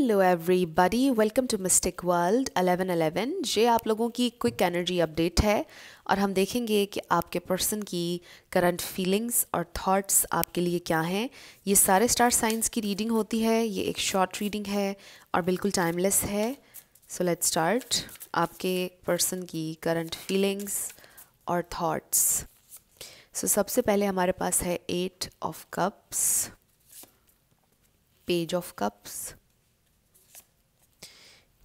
Hello everybody welcome to Mystic World 1111 ये आप लोगों की क्विक एनर्जी अपडेट है और हम देखेंगे कि आपके पर्सन की करंट फीलिंग्स और थॉट्स आपके लिए क्या हैं ये सारे स्टार साइंस की रीडिंग होती है ये एक शॉर्ट रीडिंग है और बिल्कुल टाइमलेस है सो लेट्स स्टार्ट आपके पर्सन की करंट फीलिंग्स और थाट्स सो so, सबसे पहले हमारे पास है eight of cups page of cups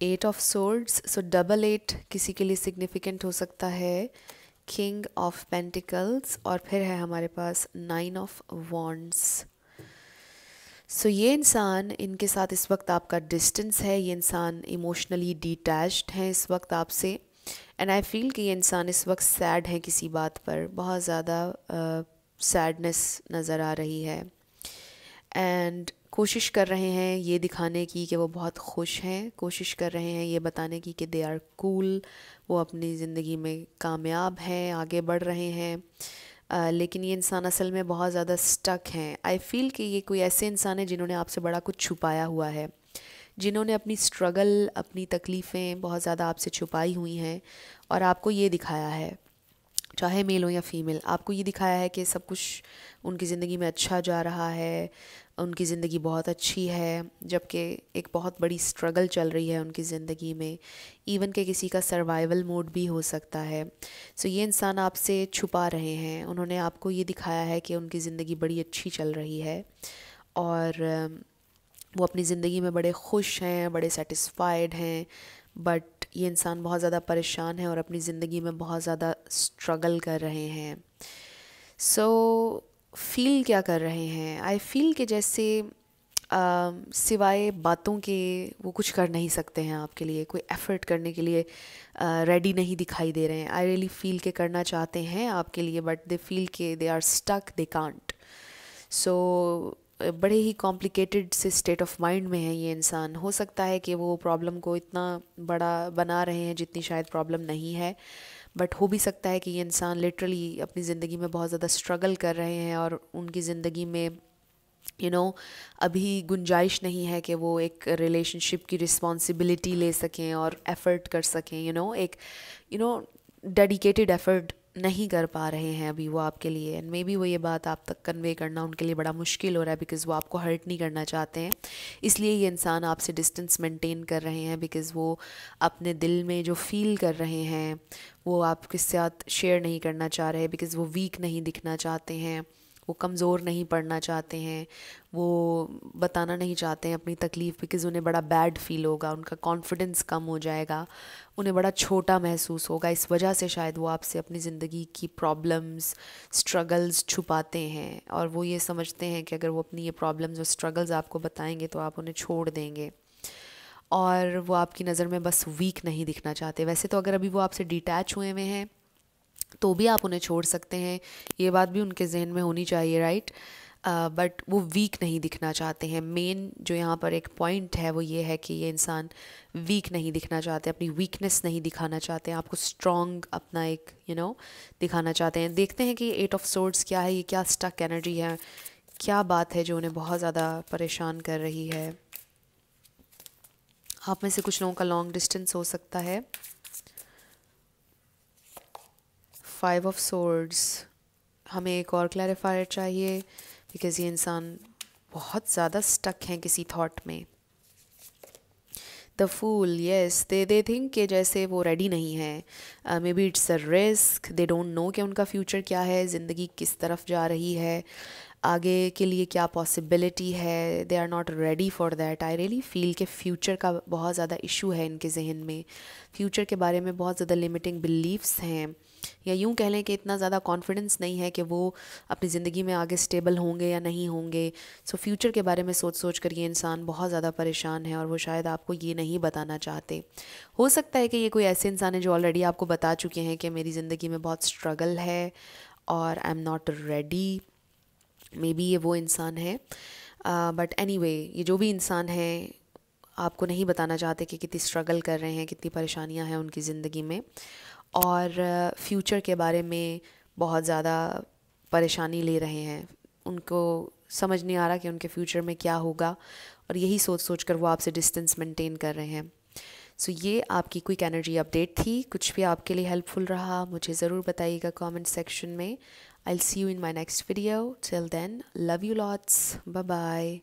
eight of swords so double eight किसी के लिए सिग्निफिकेंट हो सकता है किंग ऑफ पेंटिकल्स और फिर है हमारे पास नाइन ऑफ वॉन्ड्स सो ये इंसान इनके साथ इस वक्त आपका डिस्टेंस है ये इंसान इमोशनली डिटैच हैं इस वक्त आपसे एंड आई फील कि ये इंसान इस वक्त सैड है किसी बात पर बहुत ज़्यादा सैडनेस uh, नज़र आ रही है एंड कोशिश कर रहे हैं ये दिखाने की कि वो बहुत खुश हैं कोशिश कर रहे हैं ये बताने की कि दे आर कूल वो अपनी ज़िंदगी में कामयाब हैं आगे बढ़ रहे हैं आ, लेकिन ये इंसान असल में बहुत ज़्यादा स्टक हैं आई फील कि ये कोई ऐसे इंसान हैं जिन्होंने आपसे बड़ा कुछ छुपाया हुआ है जिन्होंने अपनी स्ट्रगल अपनी तकलीफ़ें बहुत ज़्यादा आपसे छुपाई हुई हैं और आपको ये दिखाया है चाहे मेल हो या फीमेल आपको ये दिखाया है कि सब कुछ उनकी ज़िंदगी में अच्छा जा रहा है उनकी ज़िंदगी बहुत अच्छी है जबकि एक बहुत बड़ी स्ट्रगल चल रही है उनकी ज़िंदगी में इवन के किसी का सर्वाइवल मोड भी हो सकता है सो so, ये इंसान आपसे छुपा रहे हैं उन्होंने आपको ये दिखाया है कि उनकी ज़िंदगी बड़ी अच्छी चल रही है और वो अपनी ज़िंदगी में बड़े खुश हैं बड़े सेटिस्फाइड हैं बट ये इंसान बहुत ज़्यादा परेशान है और अपनी ज़िंदगी में बहुत ज़्यादा स्ट्रगल कर रहे हैं सो so, फील क्या कर रहे हैं आई फील कि जैसे Uh, सिवाय बातों के वो कुछ कर नहीं सकते हैं आपके लिए कोई एफ़र्ट करने के लिए रेडी uh, नहीं दिखाई दे रहे हैं आई रियली फील के करना चाहते हैं आपके लिए बट दे फील के they are stuck they can't so बड़े ही कॉम्प्लिकेटेड से स्टेट ऑफ माइंड में है ये इंसान हो सकता है कि वो प्रॉब्लम को इतना बड़ा बना रहे हैं जितनी शायद प्रॉब्लम नहीं है बट हो भी सकता है कि ये इंसान लिटरली अपनी ज़िंदगी में बहुत ज़्यादा स्ट्रगल कर रहे हैं और उनकी ज़िंदगी में यू you नो know, अभी गुंजाइश नहीं है कि वो एक रिलेशनशिप की रिस्पॉन्सिबिलिटी ले सकें और एफ़र्ट कर सकें यू you नो know, एक यू नो डेडिकेटेड एफ़र्ट नहीं कर पा रहे हैं अभी वो आपके लिए एंड मे बी वो ये बात आप तक कन्वे करना उनके लिए बड़ा मुश्किल हो रहा है बिकॉज़ वो आपको हर्ट नहीं करना चाहते हैं इसलिए ये इंसान आपसे डिस्टेंस मेंटेन कर रहे हैं बिकॉज़ वो अपने दिल में जो फील कर रहे हैं वो आपके साथ शेयर नहीं करना चाह रहे बिकॉज़ वो वीक नहीं दिखना चाहते हैं वो कमज़ोर नहीं पढ़ना चाहते हैं वो बताना नहीं चाहते हैं अपनी तकलीफ़ बिकॉज़ उन्हें बड़ा बैड फील होगा उनका कॉन्फिडेंस कम हो जाएगा उन्हें बड़ा छोटा महसूस होगा इस वजह से शायद वो आपसे अपनी ज़िंदगी की प्रॉब्लम्स स्ट्रगल्स छुपाते हैं और वो ये समझते हैं कि अगर वो अपनी ये प्रॉब्लम्स और स्ट्रगल्स आपको बताएंगे तो आप उन्हें छोड़ देंगे और वो आपकी नज़र में बस वीक नहीं दिखना चाहते वैसे तो अगर अभी वो आपसे डिटैच हुए हुए हैं तो भी आप उन्हें छोड़ सकते हैं ये बात भी उनके जहन में होनी चाहिए राइट बट uh, वो वीक नहीं दिखना चाहते हैं मेन जो यहाँ पर एक पॉइंट है वो ये है कि ये इंसान वीक नहीं दिखना चाहते अपनी वीकनेस नहीं दिखाना चाहते हैं आपको स्ट्रॉन्ग अपना एक यू you नो know, दिखाना चाहते हैं देखते हैं कि एट ऑफ सोर्ड्स क्या है ये क्या स्टक एनर्जी है क्या बात है जो उन्हें बहुत ज़्यादा परेशान कर रही है आप में से कुछ लोगों का लॉन्ग डिस्टेंस हो सकता है फाइव ऑफ सोर्ड्स हमें एक और क्लैरिफायर चाहिए बिकॉज़ ये इंसान बहुत ज़्यादा स्टक हैं किसी थॉट में the fool yes they they think के जैसे वो रेडी नहीं है maybe it's a risk they don't know कि उनका फ्यूचर क्या है ज़िंदगी किस तरफ जा रही है आगे के लिए क्या पॉसिबिलिटी है they are not ready for that I really feel के फ्यूचर का बहुत ज़्यादा इशू है इनके जहन में फ्यूचर के बारे में बहुत ज़्यादा लिमिटिंग बिलीव्स हैं या यूँ कह लें कि इतना ज़्यादा कॉन्फिडेंस नहीं है कि वो अपनी ज़िंदगी में आगे स्टेबल होंगे या नहीं होंगे सो so, फ्यूचर के बारे में सोच सोच कर ये इंसान बहुत ज़्यादा परेशान है और वो शायद आपको ये नहीं बताना चाहते हो सकता है कि ये कोई ऐसे इंसान है जो ऑलरेडी आपको बता चुके हैं कि मेरी ज़िंदगी में बहुत स्ट्रगल है और I am not ready maybe ये वो इंसान है बट uh, एनी anyway, ये जो भी इंसान है आपको नहीं बताना चाहते कि कितनी स्ट्रगल कर रहे हैं कितनी परेशानियां हैं उनकी ज़िंदगी में और फ्यूचर के बारे में बहुत ज़्यादा परेशानी ले रहे हैं उनको समझ नहीं आ रहा कि उनके फ्यूचर में क्या होगा और यही सोच सोच कर वो आपसे डिस्टेंस मेंटेन कर रहे हैं सो so, ये आपकी क्विक एनर्जी अपडेट थी कुछ भी आपके लिए हेल्पफुल रहा मुझे ज़रूर बताइएगा कमेंट सेक्शन में I'll see you in my next video. Till then, love you lots. Bye bye.